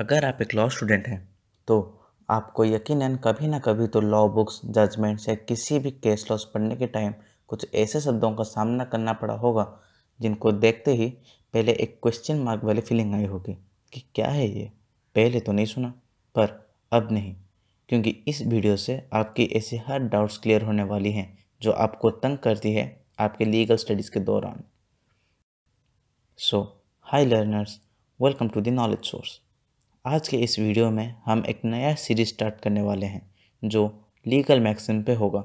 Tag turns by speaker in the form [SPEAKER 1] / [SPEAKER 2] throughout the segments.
[SPEAKER 1] अगर आप एक लॉ स्टूडेंट हैं तो आपको यकीन कभी ना कभी तो लॉ बुक्स जजमेंट्स या किसी भी केस लॉस पढ़ने के टाइम कुछ ऐसे शब्दों का सामना करना पड़ा होगा जिनको देखते ही पहले एक क्वेश्चन मार्क वाली फीलिंग आई होगी कि क्या है ये पहले तो नहीं सुना पर अब नहीं क्योंकि इस वीडियो से आपकी ऐसे हर डाउट्स क्लियर होने वाली हैं जो आपको तंग करती है आपके लीगल स्टडीज़ के दौरान so hi learners welcome to the knowledge source आज के इस वीडियो में हम एक नया सीरीज स्टार्ट करने वाले हैं जो लीगल मैगजीन पे होगा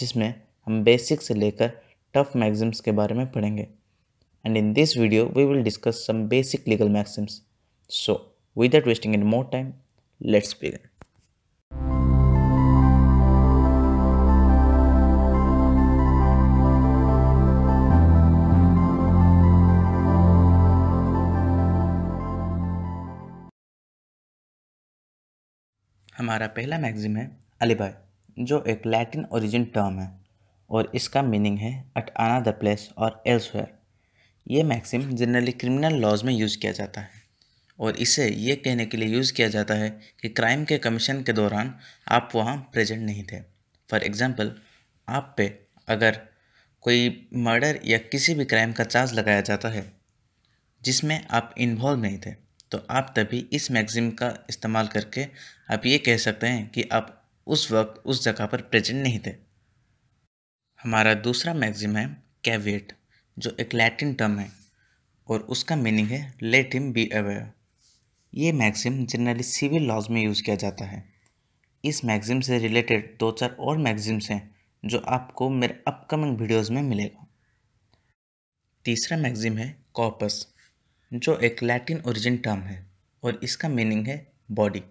[SPEAKER 1] जिसमें हम बेसिक से लेकर टफ मैगजीम्स के बारे में पढ़ेंगे and in this video we will discuss some basic legal maxims so without wasting in more time let's begin हमारा पहला मैगजिम है अलीबाई जो एक लैटिन ओरिजिन टर्म है और इसका मीनिंग है at another place or elsewhere ये मैक्सिम जनरली क्रिमिनल लॉज में यूज़ किया जाता है और इसे ये कहने के लिए यूज़ किया जाता है कि क्राइम के कमीशन के दौरान आप वहाँ प्रेजेंट नहीं थे फॉर एग्ज़ाम्पल आप पे अगर कोई मर्डर या किसी भी क्राइम का चार्ज लगाया जाता है जिसमें आप इन्वॉल्व नहीं थे तो आप तभी इस मैगज़ीम का इस्तेमाल करके आप ये कह सकते हैं कि आप उस वक्त उस जगह पर प्रेजेंट नहीं थे हमारा दूसरा मैगज़िम है कैवियट जो एक लैटिन टर्म है और उसका मीनिंग है लेट हिम बी अवेयर ये मैगजीम जनरली सिविल लॉज में यूज़ किया जाता है इस मैगजीम से रिलेटेड दो चार और मैगजीम्स हैं जो आपको मेरे अपकमिंग वीडियोस में मिलेगा तीसरा मैगज़ीम है कॉपस जो एक लैटिन ओरिजिन टर्म है और इसका मीनिंग है बॉडी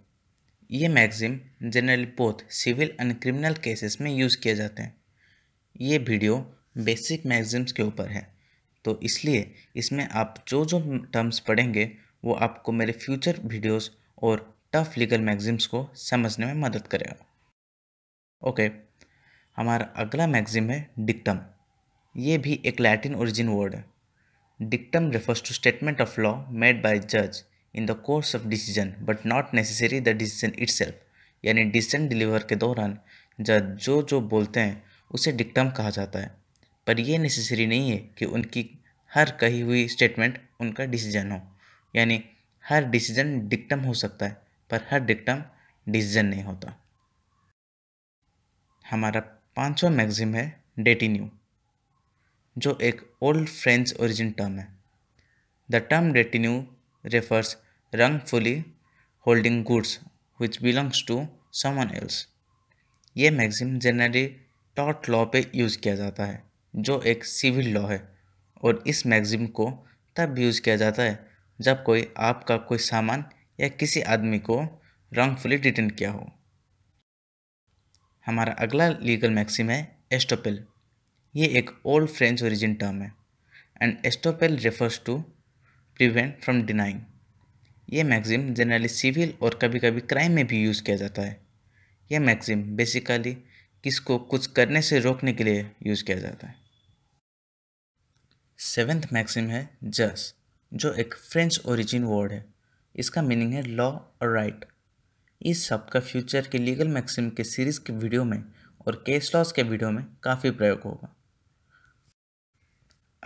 [SPEAKER 1] ये maxim generally both civil and criminal cases में यूज़ किए जाते हैं ये वीडियो बेसिक मैगज़ीम्स के ऊपर है तो इसलिए इसमें आप जो जो टर्म्स पढ़ेंगे वो आपको मेरे फ्यूचर वीडियोस और टफ लीगल मैगजीम्स को समझने में मदद करेगा ओके हमारा अगला मैगज़ीम है डिक्टम ये भी एक लैटिन ओरिजिन वर्ड है Dictum refers to statement of law made by a judge in the course of decision but not necessary the decision itself यानी डिसीजन डिलीवर के दौरान जज जो जो बोलते हैं उसे डिक्टम कहा जाता है पर यह नेसेसरी नहीं है कि उनकी हर कही हुई स्टेटमेंट उनका डिसीजन हो यानी हर डिसीजन डिक्टम हो सकता है पर हर डिक्टम डिसीजन नहीं होता हमारा पाँचवा मैगजीम है डेटिन्यू जो एक ओल्ड फ्रेंच ओरिजिन टर्म है the term detinue refers wrongfully holding goods which belongs to someone else ये मैगजीम जनरली टॉट लॉ पे यूज़ किया जाता है जो एक सिविल लॉ है और इस मैगजीम को तब यूज़ किया जाता है जब कोई आपका कोई सामान या किसी आदमी को रंगफुली डिटेन किया हो हमारा अगला लीगल मैक्सिम है एस्टोपेल ये एक ओल्ड फ्रेंच ओरिजिन टर्म है and estoppel refers to prevent from denying ये मैगज़िम जनरली सिविल और कभी कभी क्राइम में भी यूज़ किया जाता है यह मैगज़िम बेसिकली किसको कुछ करने से रोकने के लिए यूज़ किया जाता है सेवेंथ मैक्सिम है जस जो एक फ्रेंच ओरिजिन वर्ड है इसका मीनिंग है लॉ और राइट इस सब का फ्यूचर के लीगल मैक्सिम के सीरीज़ के वीडियो में और केस लॉस के वीडियो में काफ़ी प्रयोग होगा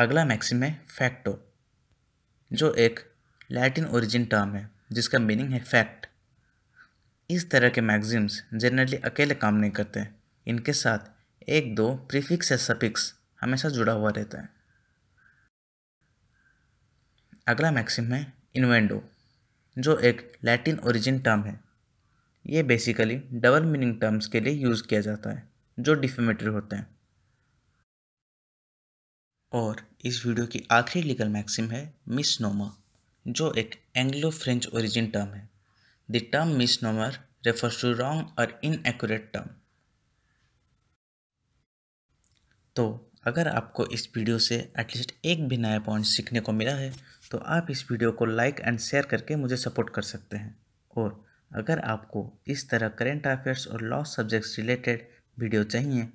[SPEAKER 1] अगला मैक्सिम है फैक्टो जो एक लैटिन ओरिजिन टर्म है जिसका मीनिंग है फैक्ट इस तरह के मैगजीम्स जनरली अकेले काम नहीं करते इनके साथ एक दो प्रीफिक्स या सफिक्स हमेशा जुड़ा हुआ रहता है अगला मैक्सिम है इन्वेंडो जो एक लैटिन ओरिजिन टर्म है ये बेसिकली डबल मीनिंग टर्म्स के लिए यूज़ किया जाता है जो डिफेमेटरी होते हैं और इस वीडियो की आखिरी लीगल मैक्सिम है मिस नोमा जो एक एंग्लो फ्रेंच ओरिजिन टर्म है the term mis misnomer refers to wrong or inaccurate term तो अगर आपको इस वीडियो से एटलीस्ट एक भी नया पॉइंट सीखने को मिला है तो आप इस वीडियो को लाइक एंड शेयर करके मुझे सपोर्ट कर सकते हैं और अगर आपको इस तरह करेंट अफेयर्स और लॉ सब्जेक्ट्स रिलेटेड वीडियो चाहिए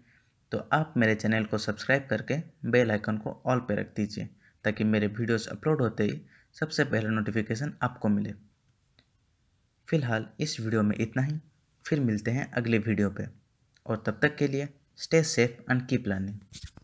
[SPEAKER 1] तो आप मेरे चैनल को सब्सक्राइब करके बेल आइकन को ऑल पे रख दीजिए ताकि मेरे वीडियोस अपलोड होते ही सबसे पहले नोटिफिकेशन आपको मिले फिलहाल इस वीडियो में इतना ही फिर मिलते हैं अगले वीडियो पे और तब तक के लिए stay safe and keep learning